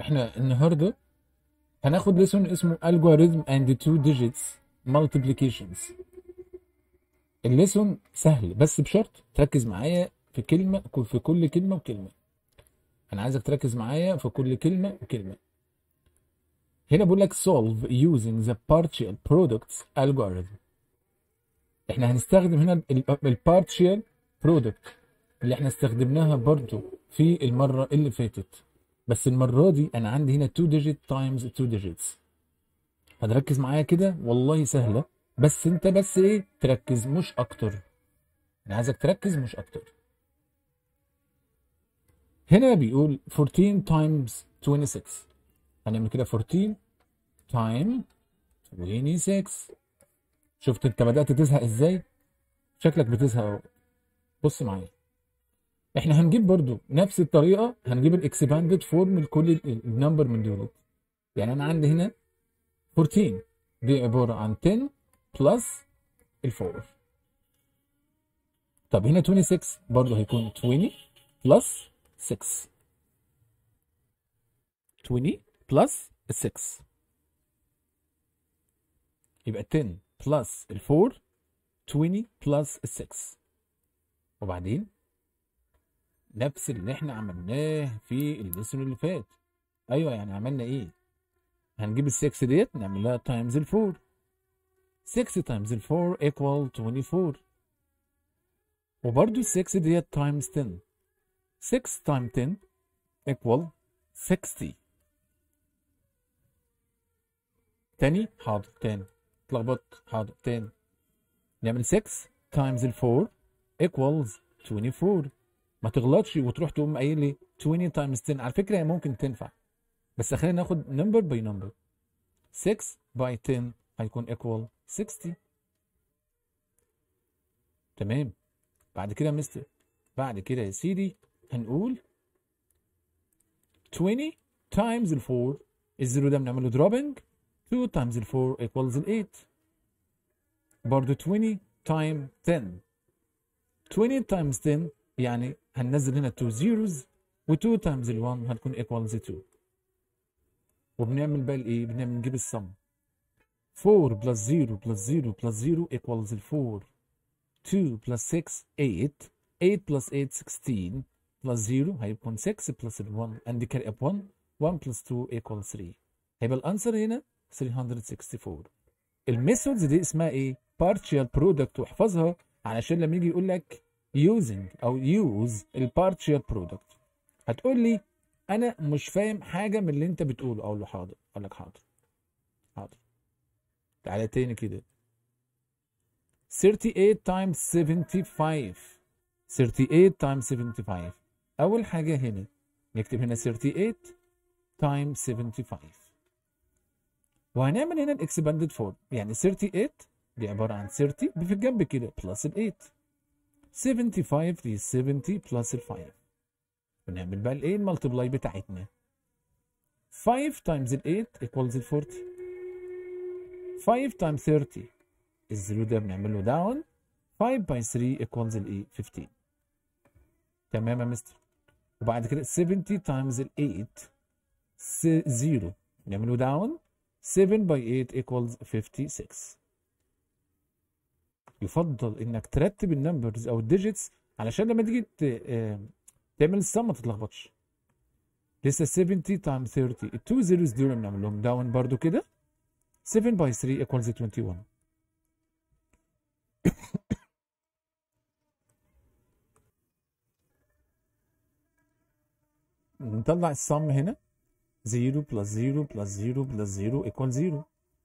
احنا النهارده هناخد ليسون اسمه algorithm and two digits multiplications الليسون سهل بس بشرط تركز معايا في كلمه في كل كلمه وكلمه انا عايزك تركز معايا في كل كلمه وكلمه هنا بقول لك solve using the partial products algorithm احنا هنستخدم هنا البارتشال برودكت اللي احنا استخدمناها برضو في المرة اللي فاتت بس المره دي انا عندي هنا 2 ديجيت تايمز 2 ديجيتس هتركز معايا كده والله سهله بس انت بس ايه تركز مش اكتر انا عايزك تركز مش اكتر هنا بيقول 14 تايمز 26 هنعمل كده 14 تايم 26 شفت انت بدات تزهق ازاي شكلك بتزهق اهو بص معايا احنا هنجيب برضو نفس الطريقه هنجيب الاكسباندد فورم لكل النمبر من دول يعني انا عندي هنا 14 دي عباره عن 10 بلس 4 طب هنا 26 برضو هيكون 20 بلس 6 20 بلس 6 يبقى 10 بلس 4 20 بلس 6 وبعدين نفس اللي احنا عملناه في الليسون اللي فات ايوه يعني عملنا ايه هنجيب ال6 ديت نعملها تايمز ال4 6 تايمز ال4 ايكوال 24 وبرده ال6 ديت تايمز 10 6 تايم 10 ايكوال 60 تاني حاضر تاني اتلخبط حاضر تاني نعمل 6 تايمز ال4 ايكوالز 24 ما تغلطش وتروح تقوم قايل لي 20 تايمز 10 على فكره هي ممكن تنفع بس خلينا ناخد نمبر باي نمبر 6 باي 10 هيكون ايكوال 60 تمام بعد كده مستر بعد كده يا سيدي هنقول 20 تايمز ال 4 الزيرو ده بنعمله دروبنج 2 تايمز ال 4 ايكوالز ال 8 برضه 20 تايم 10 20 تايمز 10 يعني هننزل هنا 2 زيروز و 2 تايمز ال 1 هتكون ايكوالز 2 وبنعمل بقى الايه e، بنعمل نجيب السم 4 بلس 0 بلس 0 بلس 0 equals 4 2 بلس 6 8 8 بلس 8 16 بلس 0 هيكون 6 بلس 1 اند كاري اب 1 1 بلس 2 ايكوال 3 هيبقى الانسر هنا 364 الميثودز دي اسمها ايه؟ partial product واحفظها علشان لما يجي يقول لك using او use البارتشال برودكت هتقول لي انا مش فاهم حاجه من اللي انت بتقوله اقول له حاضر اقول لك حاضر حاضر تعالى تاني كده 38 times 75 38 times 75 اول حاجه هنا نكتب هنا 38 times 75 وهنعمل هنا الاكسباندد فورم يعني 38 دي عباره عن 30 في الجنب كده بلس ال 8 75 دي 70 بلس 5 بنعمل بقى الايه المالتبلاي بتاعتنا 5 تايمز ال 8 ايكوالز ال 40 5 تايمز 30 الزيرو ده بنعمله داون 5 باي 3 ايكوالز الايه 15 تمام يا مستر وبعد كده 70 تايمز ال 8 0 نعمله داون 7 باي 8 ايكوالز 56 يفضل انك ترتب النمبرز او الديجيتس علشان لما تيجي آه، تعمل السم ما تتلخبطش لسه 70 تايم 30 التو 2 زيروز دول بنعمل لهم داون برضو كده 7 باي 3 ايكوالز 21 نطلع الصم هنا 0 بلس 0 بلس 0 بلس 0 ايكوال 0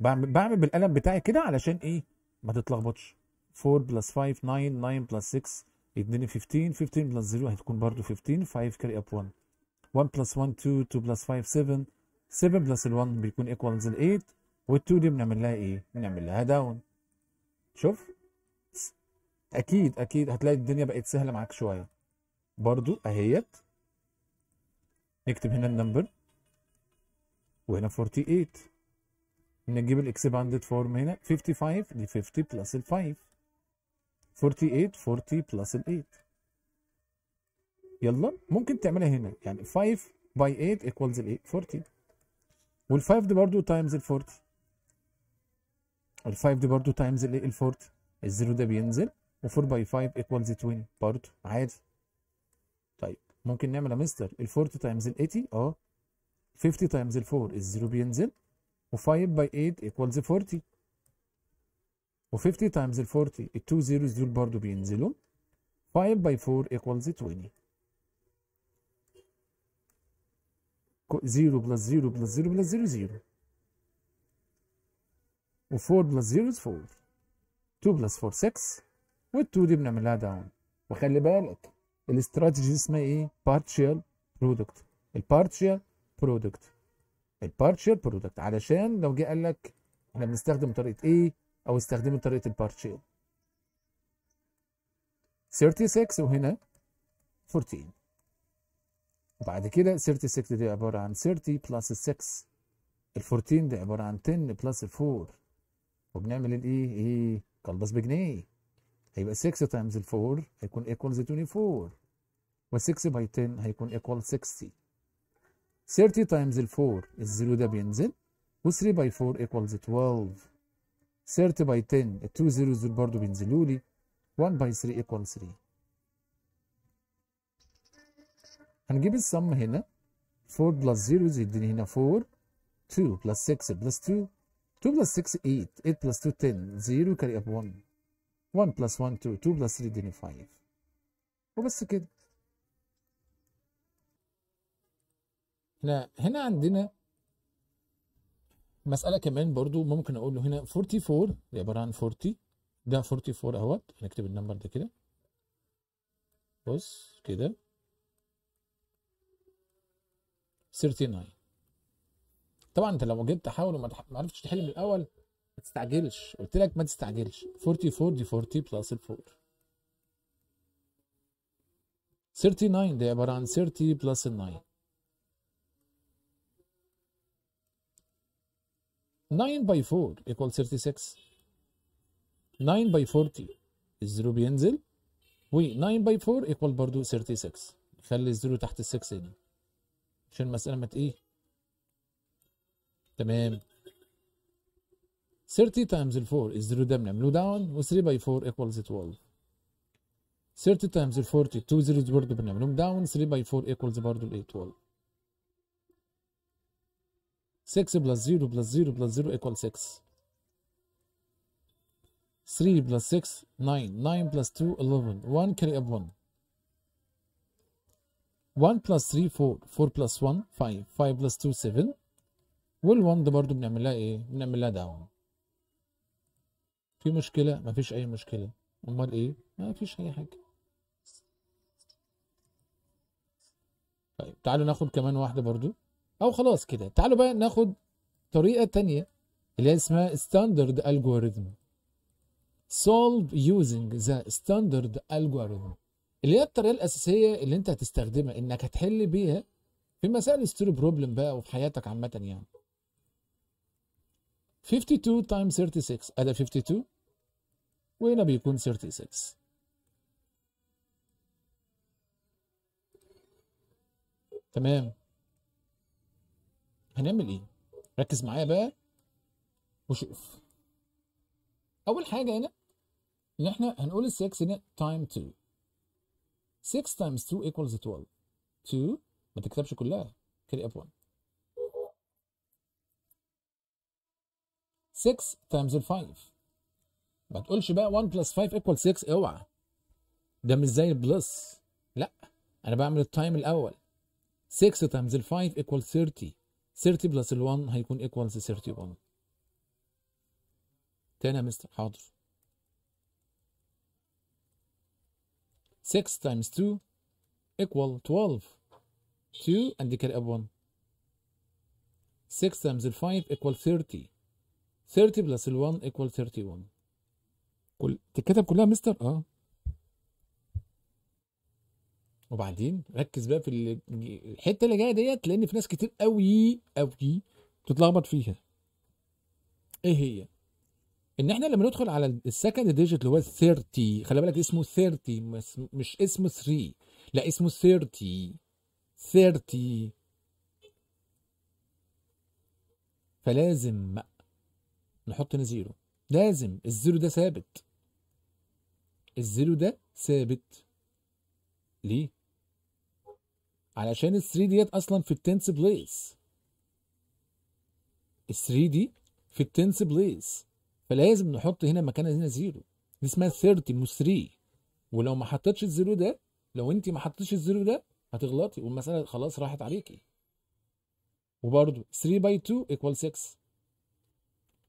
بعمل بعمل بالقلم بتاعي كده علشان ايه ما تتلخبطش 4 بلس 5 9 9 بلس 6 2 15 15 بلس 0 هتكون برضه 15 5 كاري اب 1 1 بلس 1 2 2 بلس 5 7 7 بلس 1 بيكون ايكوالز ال8 وال2 دي بنعمل لها ايه؟ بنعمل لها داون شوف اكيد اكيد هتلاقي الدنيا بقت سهله معاك شويه برضه اهيت نكتب هنا النمبر وهنا 48 نجيب الاكسب عند فورم هنا 55 دي 50 بلس 5 48 40 بلس ال 8 يلا ممكن تعملها هنا يعني 5 باي 8 ايكوالز ال 40 وال 5 دي برضو تايمز ال 40 ال 5 دي برضو تايمز ال 40 الزيرو ده بينزل و4 باي 5 ايكوالز 20 برضو عادي طيب ممكن نعمل يا مستر ال 40 تايمز ال 80 اه 50 تايمز ال 4 الزيرو بينزل و5 باي 8 ايكوالز 40 و50 تايمز ال 40 التو زيروز دول برضو بينزلوا 5 باي 4 equals 20 0 بلس 0 بلس 0 بلس 0 0 و 4 بلس 0 is 4 2 بلس 4 6 وال2 دي بنعملها داون وخلي بالك الاستراتيجي اسمها ايه؟ بارتشال برودكت البارتشال برودكت البارتشال برودكت علشان لو جه قال لك احنا بنستخدم طريقه ايه؟ او استخدمي طريقه البارتشيل 36 وهنا 14 وبعد كده 36 دي عباره عن 30 بلس 6 ال 14 دي عباره عن 10 بلس 4 وبنعمل الايه e ايه خلص بجنيه هيبقى 6 تايمز ال 4 هيكون ايكوالز 24 و6 باي 10 هيكون ايكوال 60 30 تايمز ال 4 الزيرو ده بينزل و3 باي 4 ايكوالز 12 30 باي 10 2 زيروز دول برضه بينزلوا لي 1 باي 3 ايكوال 3 هنجيب السم هنا 4 بلس 0 يديني هنا 4 2 بلس 6 بلس 2 2 بلس 6 8 8 بلس 2 10 0 كاري اب 1 1 بلس 1 2 2 بلس 3 يديني 5 وبس كده هنا هنا عندنا مساله كمان برضو ممكن اقول له هنا 44 دي عباره عن 40 ده 44 اهوت هنكتب النمبر ده كده بص كده 39 طبعا انت لو جبت تحاول وما عرفتش تحل من الاول ما تستعجلش قلت لك ما تستعجلش 44 دي 40 بلس 4 39 دي عباره عن 30 بلس 9 9 باي 4 equal 36 9 باي 40 الزيرو بينزل و 9 باي 4 equal برضو 36 خلي الزيرو تحت ال 6 هنا عشان المسألة ما ايه تمام 30 ال 4 الزيرو ده بنعمله داون و 3 باي 4 equals 12 30 ال 40 2 زيروز برضه بنعملهم داون 3 باي 4 equals برضه ال 12 6 plus 0 plus 0 plus 0 ايكوال 6 3 plus 6 9 9 plus 2 11 1 carry up 1 1 plus 3 4 4 plus 1 5 5 plus 2 7 وال1 ده برضه بنعمل لها ايه؟ بنعمل لها داون في مشكلة؟ مفيش أي مشكلة أمال ايه؟ مفيش أي حاجة طيب تعالوا ناخد كمان واحدة برضو او خلاص كده تعالوا بقى ناخد طريقه تانية اللي هي اسمها ستاندرد algorithm solve using the standard algorithm اللي هي الطريقه الاساسيه اللي انت هتستخدمها انك هتحل بيها في مسائل ستور بروبلم بقى وفي حياتك عامه يعني 52 تايم 36 ادي 52 وهنا بيكون 36 تمام هنعمل ايه ركز معايا بقى وشوف اول حاجه هنا ان احنا هنقول ال 6 هنا تايم 2 6 تايمز 2 ايكوالز 12 2 ما تكتبش كلها كاري اب 1 6 تايمز 5 ما تقولش بقى 1 بلس 5 ايكوال 6 اوعى ده مش زي البلس لا انا بعمل التايم الاول 6 تايمز 5 ايكوال 30 30 بلس ال 1 هيكون ايكوالز 31 تاني يا مستر حاضر 6 times 2 equal 12 2 and كده up 1 6 times 5 equal 30 30 plus 1 equal 31 كل تتكتب كلها مستر اه وبعدين ركز بقى في الحته اللي جايه ديت لان في ناس كتير قوي قوي بتتلخبط فيها ايه هي ان احنا لما ندخل على السكند ديجيت اللي هو 30 خلي بالك اسمه 30 مش اسمه 3 لا اسمه 30 30 فلازم نحط هنا زيرو لازم الزيرو ده ثابت الزيرو ده ثابت ليه علشان ال 3 ديت اصلا في 10th بليس ال 3 دي في 10th بليس فلازم نحط هنا مكان هنا زيرو دي اسمها 30 مش 3 ولو ما حطيتش الزيرو ده لو انت ما حطيتش الزيرو ده هتغلطي والمساله خلاص راحت عليكي وبرده 3 باي 2 equal 6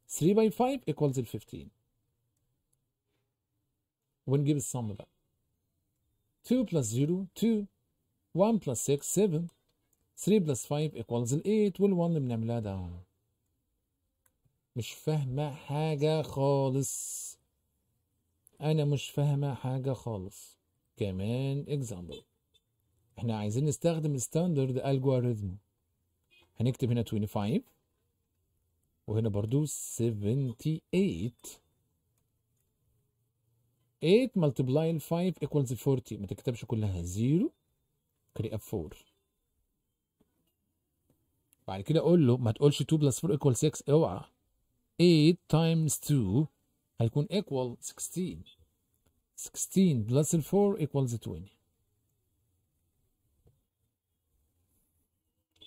3 باي 5 equals ال 15 ونجيب الصم بقى 2 plus 0 2 1 plus 6 7 3 plus 5 equals 8 وال 1 بنعملها داون مش فاهمة حاجة خالص أنا مش فاهمة حاجة خالص كمان إكزامبل احنا عايزين نستخدم standard ألجوريزم هنكتب هنا 25 وهنا برضو 78 8 multiply 5 equals 40 ما تكتبش كلها 0 كريت 4 بعد كده قول له ما تقولش 2 بلس 4 equal 6 اوعى 8 times 2 هيكون equal 16 16 plus 4 equals 20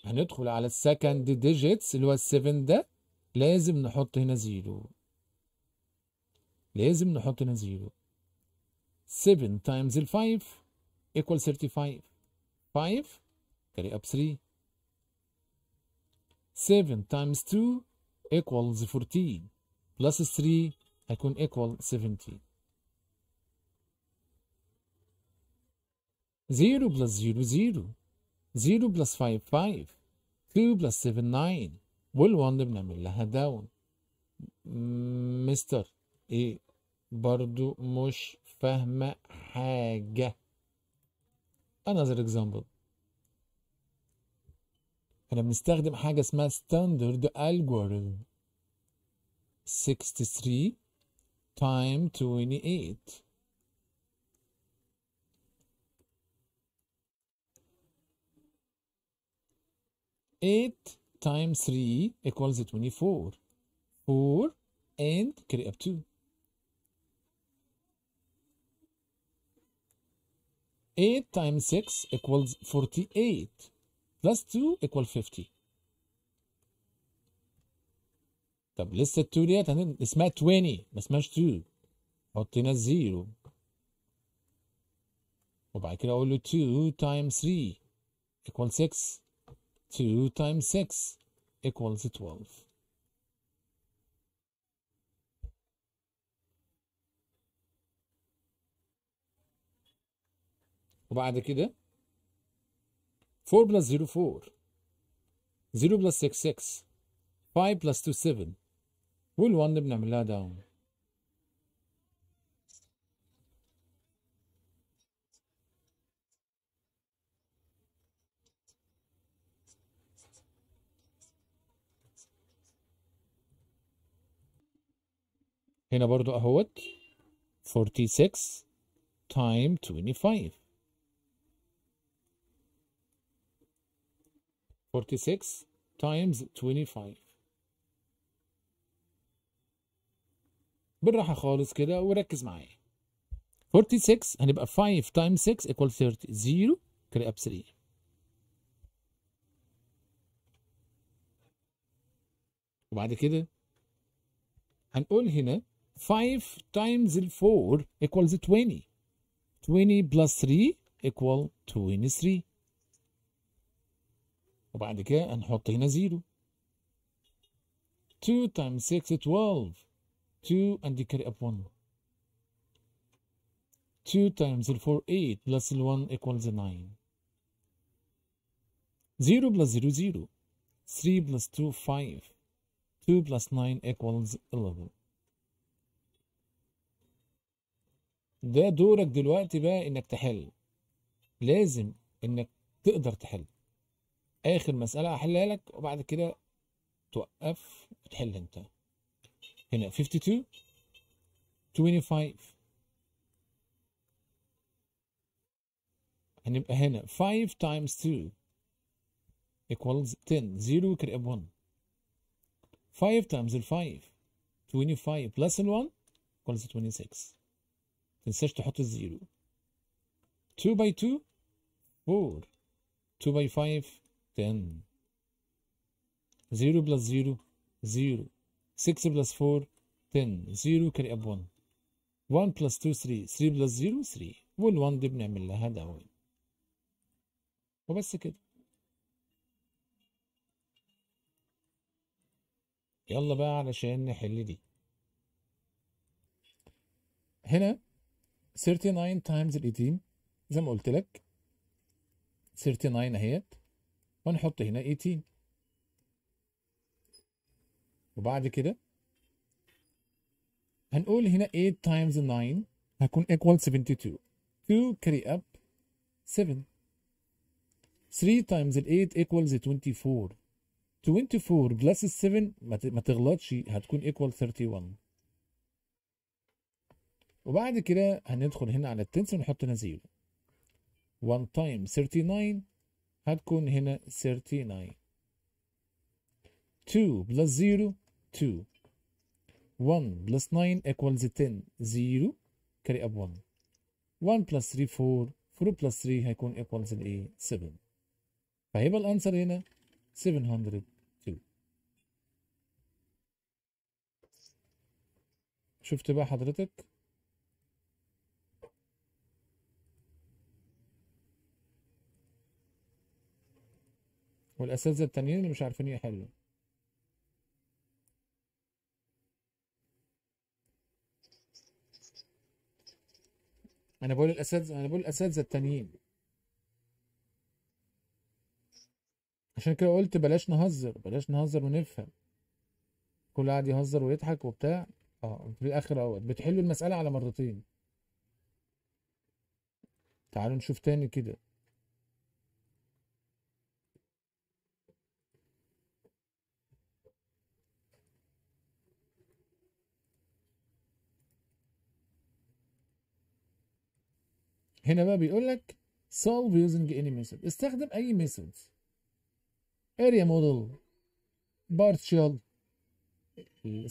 هندخل على السكند ديجيتس اللي هو ال7 ده لازم نحط هنا زيرو لازم نحط هنا زيرو 7 times 5 equals 35 5 carry up 3 7 times 2 equals 14 plus 3 هيكون equal 17 0 plus 0 0 0 plus 5 5 2 plus 7 9 وال1 بنعمل لها داون مستر ايه برضو مش فاهمة حاجة Another example. احنا بنستخدم حاجة اسمها standard algorithm 63 time 28 8 times 3 equals 24 4 and carry up 2 8 times 6 equals 48. Plus 2 equals 50. طب لسه ال 2 ديت اسمها 20 ما اسمهاش 2 حط هنا 0 وبعد كده اقول له 2 times 3 equals 6 2 times 6 equals 12 وبعد كده 4 بلس 0 4 0 بلس 6 6 5 بلس 2 7 وال1 بنعملها داون هنا برضو اهوت 46 تايم 25 46 times 25 بالراحة خالص كده وركز معايا 46 هنبقى 5 times 6 equal 30 0 كده اب 3 وبعد كده هنقول هنا 5 times 4 equals 20 20 plus 3 equal 23 وبعد كده هنحط هنا زيرو 2 تايم 6 12 2 and you carry up 1 2 times 4 8 plus 1 equals 9 0 plus 0 0 3 plus 2 5 2 plus 9 equals 11 ده دورك دلوقتي بقى انك تحل لازم انك تقدر تحل اخر مساله احلها لك وبعد كده توقف وتحل انت هنا 52 25 هنبقى هنا 5 times 2 equals 10 0 كريب 1 5 times 5 25 plus 1 equals 26 تنساش تحط 0 2 by 2 4 2 by 5 10 0 plus 0 0 6 plus 4 10 0 carry up 1 1 plus 2 3 3 plus 0 3 وال1 دي بنعمل لها داون وبس كده يلا بقى علشان نحل دي هنا 39 تايمز ال 18 زي ما قلت لك 39 اهيت ونحط هنا 18 وبعد كده هنقول هنا 8 times 9 هكون equal 72 2 carry up 7 3 times 8 equals 24 24 plus 7 ما تغلطش هتكون equal 31 وبعد كده هندخل هنا على التنس ونحط هنا 0 1 times 39 هتكون هنا 39 2 بلس 0 2 1 بلس 9 equals 10 0 carry up 1 1 plus 3 4 4 plus 3 هيكون equals 7 فهيبقى الانسر هنا 702 شفت بقى حضرتك والأساتذة التانيين اللي مش عارفين يحلوا أنا بقول الأساتذة أنا بقول الأساتذة التانيين عشان كده قلت بلاش نهزر بلاش نهزر ونفهم كل قاعد يهزر ويضحك وبتاع اه في الاخر اهوت بتحلوا المساله على مرتين تعالوا نشوف تاني كده هنا بقى بيقول لك solve using any method استخدم اي method area model partial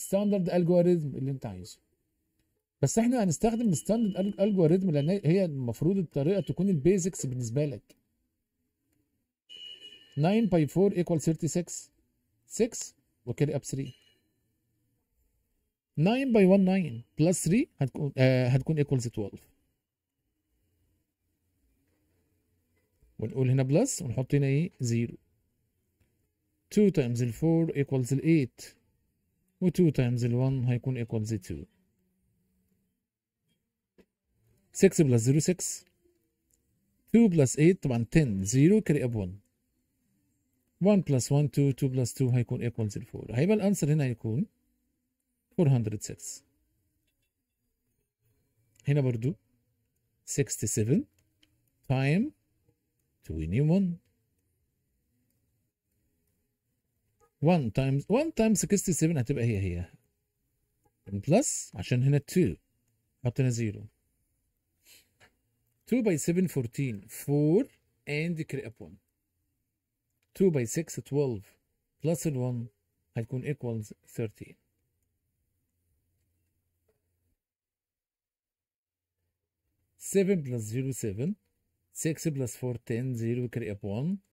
standard algorithm اللي انت عايزه بس احنا هنستخدم standard algorithm لان هي المفروض الطريقه تكون البيزكس بالنسبه لك 9 باي 4 equal 36 6 وكاري اب 3 9 باي 1 9 بلس 3 هتكون آه هتكون equals 12 ونقول هنا بلس ونحط هنا ايه زيرو 2 times ال 4 equals ال 8 و 2 times ال 1 هيكون equals 2 6 plus 0 6 2 plus 8 طبعا 10 0 carry up 1 1 plus 1 2 2 plus 2 هيكون equals 4 هيبقى الانسر هنا هيكون 406 هنا برضو 67 time to a new one. one times one times 67 هتبقى هي هي بلس عشان هنا 2 حط هنا 0 2 by 7 14 4 and carry up 1 2 by 6 12 plus ال 1 equal equals 13 7 plus 0 7 6 plus 4, 10, 0 create 1.